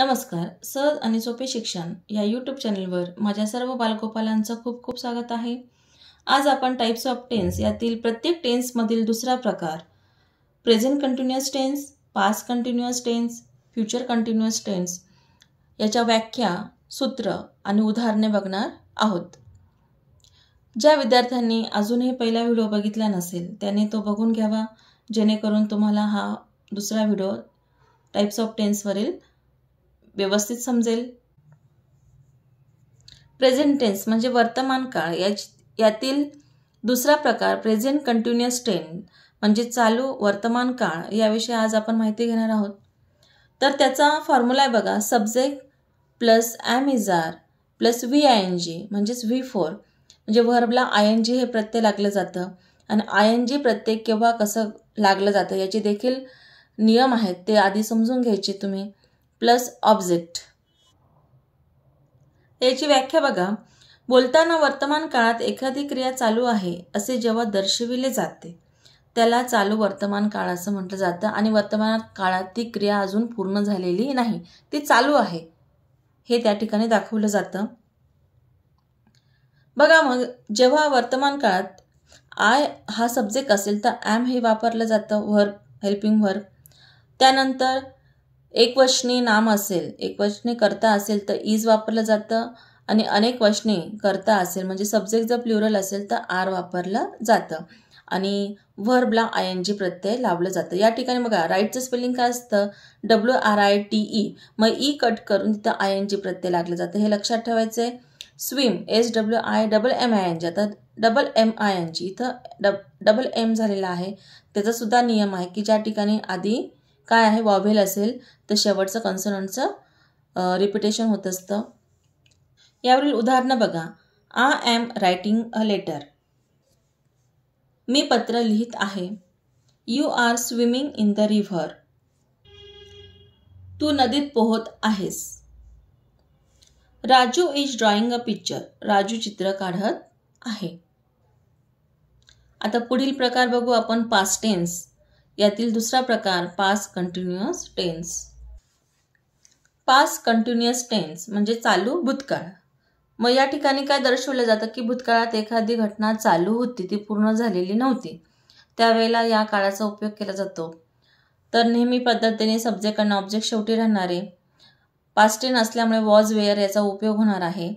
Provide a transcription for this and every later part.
नमस्कार सहज आणि सोपे शिक्षण या यूट्यूब चॅनलवर माझ्या सर्व बालगोपालांचं खूप खूप स्वागत आहे आज आपण टाईप्स ऑफ टेन्स यातील प्रत्येक टेन्समधील दुसरा प्रकार present continuous tense past continuous tense future continuous tense याच्या व्याख्या सूत्र आणि उदाहरणे बघणार आहोत ज्या विद्यार्थ्यांनी अजूनही पहिला व्हिडिओ बघितला नसेल त्याने तो बघून घ्यावा जेणेकरून तुम्हाला हा दुसरा व्हिडिओ टाईप्स ऑफ टेन्सवरील व्यवस्थित समजेल प्रेझेंट टेन्स म्हणजे वर्तमान काळ या यातील दुसरा प्रकार प्रेझेंट कंटिन्युअस टेन म्हणजे चालू वर्तमान काळ याविषयी आज आपण माहिती घेणार आहोत तर त्याचा फॉर्म्युला आहे बघा subject plus am is are plus V I N G म्हणजेच व्ही फोर म्हणजे व्हर्बला आय एन जी हे प्रत्यय लागलं जातं आणि आय एन जी प्रत्येक केव्हा कसं लागलं जातं याचे देखील नियम आहेत ते आधी समजून घ्यायचे तुम्ही प्लस ऑब्जेक्ट याची व्याख्या बघा बोलताना वर्तमान काळात एखादी क्रिया चालू आहे असे जेव्हा दर्शविले जाते त्याला चालू वर्तमान काळ असं म्हटलं जातं आणि वर्तमान काळात ती क्रिया अजून पूर्ण झालेली नाही ती चालू आहे हे त्या ठिकाणी दाखवलं जातं बघा मग जेव्हा वर्तमान काळात आय हा सब्जेक्ट असेल तर ॲम हे वापरलं जातं व्हर्ब हेल्पिंग व्हर्ब त्यानंतर एकवचनी नाम असेल एकवचनी करता असेल तर इज वापरलं जातं आणि अनेक वचने करता असेल म्हणजे सब्जेक्ट जर प्ल्युरल असेल तर आर वापरलं जातं आणि व्हर्बला आय एन जी प्रत्यय लावलं जातं या ठिकाणी बघा राईटचं स्पेलिंग काय असतं W R I T E मग ई e कट करून तिथं आय एन जी प्रत्यय लागलं जातं हे लक्षात ठेवायचं आहे swim S W I double M I N G आता double M I N G इथं डब डबल एम झालेला आहे त्याचासुद्धा नियम आहे की ज्या ठिकाणी आधी काय आहे वॉव्हेल असेल तर शेवटचं कन्सनंटचं रिपिटेशन होत असतं यावरील उदाहरणं बघा I am writing a letter मी पत्र लिहित आहे you are swimming in the river तू नदीत पोहत आहेस Raju is drawing a picture Raju चित्र काढत आहे आता पुढील प्रकार बघू आपण पास्टेन्स यातील दुसरा प्रकार past continuous tense past continuous tense म्हणजे चालू भूतकाळ मग या ठिकाणी काय दर्शवलं जातं की भूतकाळात एखादी घटना चालू होती ती पूर्ण झालेली नव्हती त्यावेळेला या काळाचा उपयोग केला जातो तर नेहमी पद्धतीने सब्जेक्ट आणि ऑब्जेक्ट शेवटी राहणारे पास्टेन असल्यामुळे वॉज वेअर याचा उपयोग होणार आहे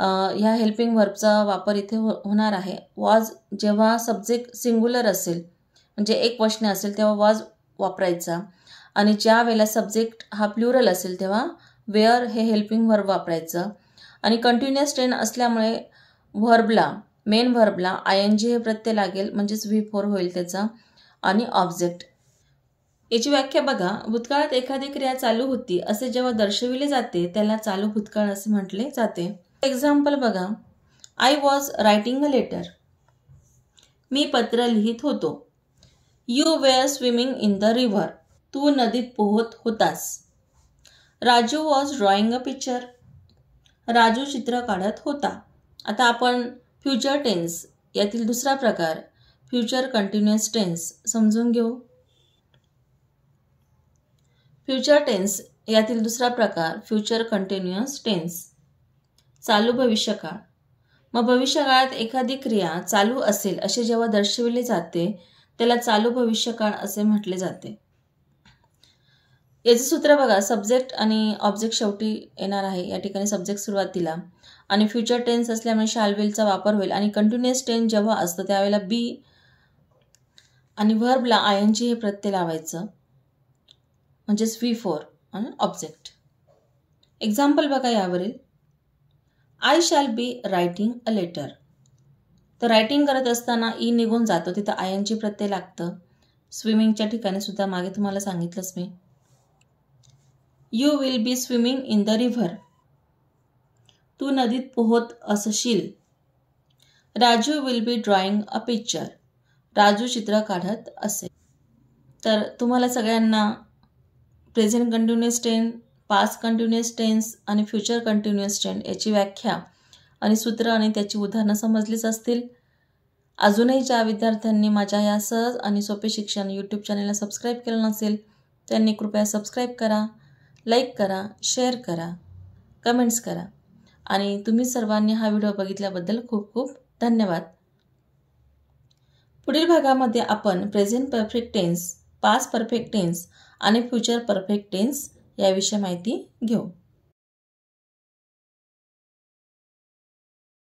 ह्या हेल्पिंग वर्बचा वापर इथे हो होणार आहे वॉज जेव्हा सब्जेक्ट सिंगुलर असेल म्हणजे एक वशने असेल तेव्हा वाज वापरायचा आणि ज्या वेळेला सब्जेक्ट हा प्लुरल असेल तेव्हा वेअर हे हेल्पिंग व्हर्ब वापरायचं आणि कंटिन्युअस ट्रेन असल्यामुळे व्हर्बला मेन व्हर्बला आय एन जी हे प्रत्यय लागेल म्हणजेच व्ही फोर होईल त्याचा आणि ऑब्जेक्ट याची व्याख्या बघा भूतकाळात एखादी क्रिया चालू होती असे जेव्हा दर्शविले जाते त्याला चालू भूतकाळ असे म्हटले जाते एक्झाम्पल बघा I was writing a letter मी पत्र लिहित होतो you were swimming in the river तू नदीत पोहत होतास Raju was drawing a picture Raju चित्र काढत होता आता आपण फ्युचर टेन्स यातील दुसरा प्रकार फ्युचर कंटिन्युअस टेन्स समजून घेऊ फ्युचर टेन्स यातील दुसरा प्रकार फ्युचर कंटिन्युअस टेन्स चालू भविष्यकाळ मग भविष्यकाळात एखादी क्रिया चालू असेल असे जेव्हा दर्शविले जाते त्याला चालू भविष्यकाळ असे म्हटले जाते याचं सूत्र बघा सब्जेक्ट आणि ऑब्जेक्ट शेवटी येणार आहे या ठिकाणी सब्जेक्ट सुरुवातीला आणि फ्युचर टेन्स असल्यामुळे शालवेलचा वापर होईल आणि कंटिन्युअस टेन्स जेव्हा असतं त्यावेळेला बी आणि व्हर्बला आय एन हे प्रत्यय लावायचं म्हणजेच व्ही फोर ऑब्जेक्ट एक्झाम्पल बघा यावरील I shall be writing a letter तर रायटिंग करत असताना ई e निघून जातो तिथं आयनची प्रत्यय लागतं स्विमिंगच्या ठिकाणी सुद्धा मागे तुम्हाला सांगितलंच मी you will be swimming in the river तू नदीत पोहत असशील Raju will be drawing a picture Raju चित्र काढत असेल तर तुम्हाला सगळ्यांना present continuous tense past continuous tense आणि फ्युचर कंटिन्युअस टेन याची व्याख्या आणि सूत्र आणि त्याची उदाहरणं समजलीच असतील अजूनही ज्या विद्यार्थ्यांनी माझ्या या सहज आणि सोपे शिक्षण यूट्यूब चॅनलला सबस्क्राईब केलं नसेल त्यांनी कृपया सबस्क्राईब करा लाईक करा शेअर करा कमेंट्स करा आणि तुम्ही सर्वांनी हा व्हिडिओ बघितल्याबद्दल खूप खूप धन्यवाद पुढील भागामध्ये आपण present perfect tense past perfect tense आणि फ्युचर परफेक्ट टेन्स याविषयी माहिती घेऊ